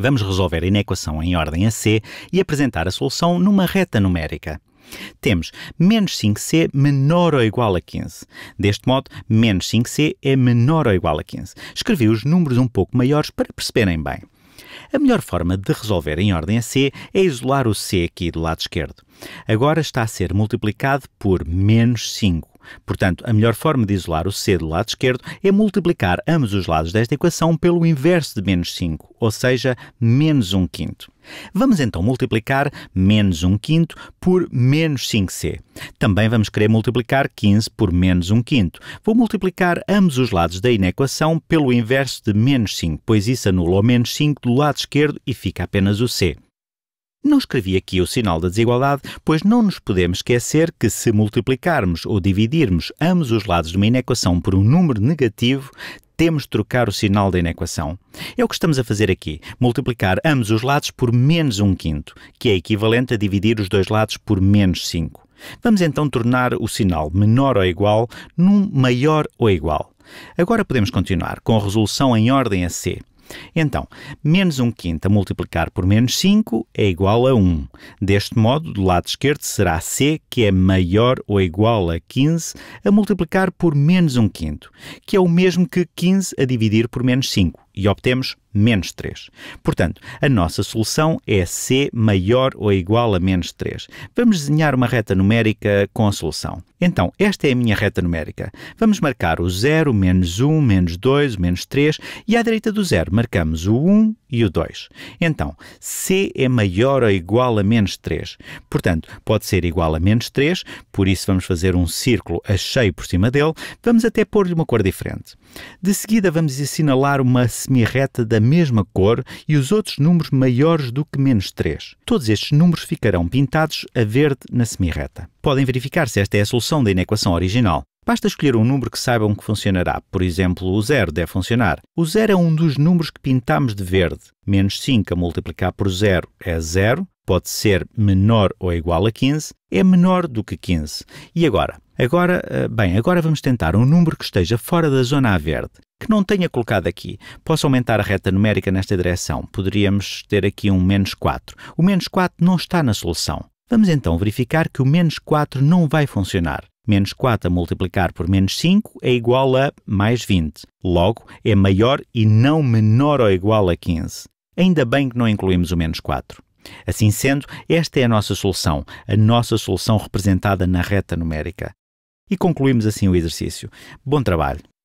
Vamos resolver a inequação em ordem a C e apresentar a solução numa reta numérica. Temos menos 5c menor ou igual a 15. Deste modo, menos 5c é menor ou igual a 15. Escrevi os números um pouco maiores para perceberem bem. A melhor forma de resolver em ordem a C é isolar o C aqui do lado esquerdo. Agora está a ser multiplicado por menos 5. Portanto, a melhor forma de isolar o C do lado esquerdo é multiplicar ambos os lados desta equação pelo inverso de menos 5, ou seja, menos 1 quinto. Vamos então multiplicar menos 1 quinto por menos 5c. Também vamos querer multiplicar 15 por menos 1 quinto. Vou multiplicar ambos os lados da inequação pelo inverso de menos 5, pois isso anula o menos 5 do lado esquerdo e fica apenas o c. Não escrevi aqui o sinal da desigualdade, pois não nos podemos esquecer que se multiplicarmos ou dividirmos ambos os lados de uma inequação por um número negativo, temos de trocar o sinal da inequação. É o que estamos a fazer aqui, multiplicar ambos os lados por menos 1 quinto, que é equivalente a dividir os dois lados por menos 5. Vamos então tornar o sinal menor ou igual num maior ou igual. Agora podemos continuar com a resolução em ordem a C. Então, menos 1 quinto a multiplicar por menos 5 é igual a 1. Deste modo, do lado esquerdo será C, que é maior ou igual a 15, a multiplicar por menos 1 quinto, que é o mesmo que 15 a dividir por menos 5 e obtemos menos 3. Portanto, a nossa solução é C maior ou igual a menos 3. Vamos desenhar uma reta numérica com a solução. Então, esta é a minha reta numérica. Vamos marcar o 0, menos 1, menos 2, menos 3 e à direita do 0 marcamos o 1, e o 2. Então, C é maior ou igual a menos 3. Portanto, pode ser igual a menos 3, por isso vamos fazer um círculo a cheio por cima dele. Vamos até pôr-lhe uma cor diferente. De seguida, vamos assinalar uma semirreta da mesma cor e os outros números maiores do que menos 3. Todos estes números ficarão pintados a verde na semirreta. Podem verificar se esta é a solução da inequação original. Basta escolher um número que saibam que funcionará. Por exemplo, o zero deve funcionar. O zero é um dos números que pintamos de verde. Menos 5 a multiplicar por zero é zero, pode ser menor ou igual a 15, é menor do que 15. E agora? Agora, eh, bem, agora vamos tentar um número que esteja fora da zona a verde, que não tenha colocado aqui. Posso aumentar a reta numérica nesta direção. Poderíamos ter aqui um menos 4. O menos 4 não está na solução. Vamos então verificar que o menos 4 não vai funcionar. Menos 4 a multiplicar por menos 5 é igual a mais 20. Logo, é maior e não menor ou igual a 15. Ainda bem que não incluímos o menos 4. Assim sendo, esta é a nossa solução, a nossa solução representada na reta numérica. E concluímos assim o exercício. Bom trabalho!